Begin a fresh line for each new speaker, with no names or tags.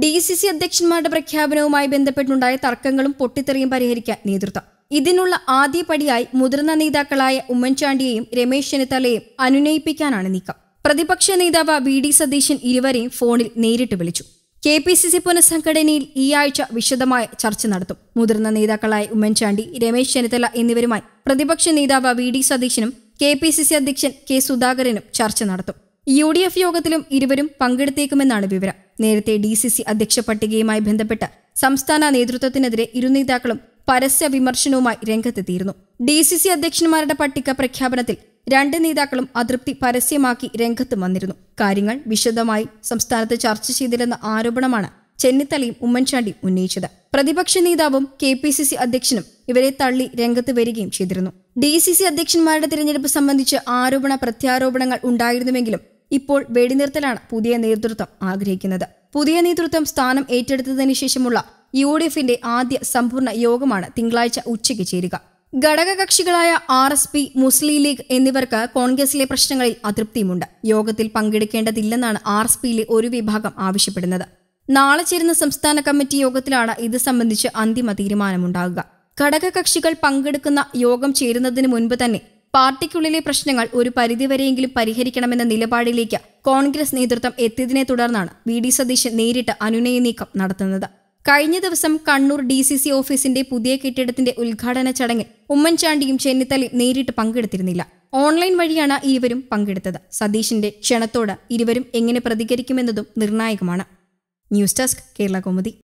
D C C അധ്യക്ഷന്മാരുടെ പ്രഖ്യാപനവുമായി ബന്ധപ്പെട്ടുണ്ടായ തർക്കങ്ങളും പൊട്ടിത്തെറിയും പരിഹരിക്കാൻ നേതൃത്വം ഇതിനുള്ള പടിയായി മുതിർന്ന നേതാക്കളായ ഉമ്മൻചാണ്ടിയെയും രമേശ് ചെന്നിത്തലയെയും അനുനയിപ്പിക്കാനാണ് നീക്കം പ്രതിപക്ഷ നേതാവ് വി ഡി സതീശൻ ഇരുവരെയും ഫോണിൽ നേരിട്ട് വിളിച്ചു കെ പി സി സി പുനഃസംഘടനയിൽ ഈ ആഴ്ച വിശദമായ ചർച്ച നടത്തും മുതിർന്ന നേതാക്കളായ ഉമ്മൻചാണ്ടി രമേശ് ചെന്നിത്തല എന്നിവരുമായി പ്രതിപക്ഷ നേതാവ് വി ഡി സതീശനും കെ പി സി സി അധ്യക്ഷൻ കെ സുധാകരനും ചർച്ച നടത്തും യു ഡി എഫ് യോഗത്തിലും ഇരുവരും പങ്കെടുത്തേക്കുമെന്നാണ് വിവരം നേരത്തെ ഡി സി സി അധ്യക്ഷ പട്ടികയുമായി ബന്ധപ്പെട്ട് സംസ്ഥാന നേതൃത്വത്തിനെതിരെ ഇരു നേതാക്കളും പരസ്യ വിമർശനവുമായി രംഗത്തെത്തിയിരുന്നു ഡി സി സി അധ്യക്ഷന്മാരുടെ പട്ടിക പ്രഖ്യാപനത്തിൽ രണ്ട് നേതാക്കളും അതൃപ്തി പരസ്യമാക്കി രംഗത്ത് വന്നിരുന്നു കാര്യങ്ങൾ വിശദമായി സംസ്ഥാനത്ത് ചർച്ച ചെയ്തില്ലെന്ന ആരോപണമാണ് ചെന്നിത്തലയും ഉമ്മൻചാണ്ടിയും ഉന്നയിച്ചത് പ്രതിപക്ഷ നേതാവും കെ പി സി സി അധ്യക്ഷനും ഇവരെ തള്ളി രംഗത്ത് വരികയും ചെയ്തിരുന്നു ഡി സി സി അധ്യക്ഷന്മാരുടെ തിരഞ്ഞെടുപ്പ് സംബന്ധിച്ച് ആരോപണ പ്രത്യാരോപണങ്ങൾ ഉണ്ടായിരുന്നുവെങ്കിലും ഇപ്പോൾ വെടിനിർത്തലാണ് പുതിയ നേതൃത്വം ആഗ്രഹിക്കുന്നത് പുതിയ നേതൃത്വം സ്ഥാനം ഏറ്റെടുത്തതിന് ശേഷമുള്ള യു ഡി എഫിന്റെ ആദ്യ സമ്പൂർണ്ണ യോഗമാണ് തിങ്കളാഴ്ച ഉച്ചയ്ക്ക് ചേരുക ഘടകകക്ഷികളായ R S P Muslim League എന്നിവർക്ക് കോൺഗ്രസിലെ പ്രശ്നങ്ങളിൽ അതൃപ്തിയുമുണ്ട് യോഗത്തിൽ പങ്കെടുക്കേണ്ടതില്ലെന്നാണ് ആർ എസ് പിയിലെ ഒരു വിഭാഗം ആവശ്യപ്പെടുന്നത് നാളെ ചേരുന്ന സംസ്ഥാന കമ്മിറ്റി യോഗത്തിലാണ് ഇത് സംബന്ധിച്ച് അന്തിമ തീരുമാനമുണ്ടാകുക ഘടകകക്ഷികൾ പങ്കെടുക്കുന്ന യോഗം ചേരുന്നതിന് മുൻപ് തന്നെ പാർട്ടിക്കുള്ളിലെ പ്രശ്നങ്ങൾ ഒരു പരിധിവരെയെങ്കിലും പരിഹരിക്കണമെന്ന നിലപാടിലേക്ക് കോൺഗ്രസ് നേതൃത്വം എത്തിയതിനെ തുടർന്നാണ് വി ഡി സതീശൻ നേരിട്ട് അനുനയ നീക്കം നടത്തുന്നത് കഴിഞ്ഞ ദിവസം കണ്ണൂർ ഡി സി സി ഓഫീസിന്റെ പുതിയ കെട്ടിടത്തിന്റെ ഉദ്ഘാടന ചടങ്ങിൽ ഉമ്മൻചാണ്ടിയും ചെന്നിത്തലയും നേരിട്ട് പങ്കെടുത്തിരുന്നില്ല ഓൺലൈൻ വഴിയാണ് ഇരുവരും പങ്കെടുത്തത് സതീഷിന്റെ ക്ഷണത്തോട് ഇരുവരും എങ്ങനെ പ്രതികരിക്കുമെന്നതും നിർണായകമാണ് ന്യൂസ് ഡെസ്ക് കേരള കോമുദി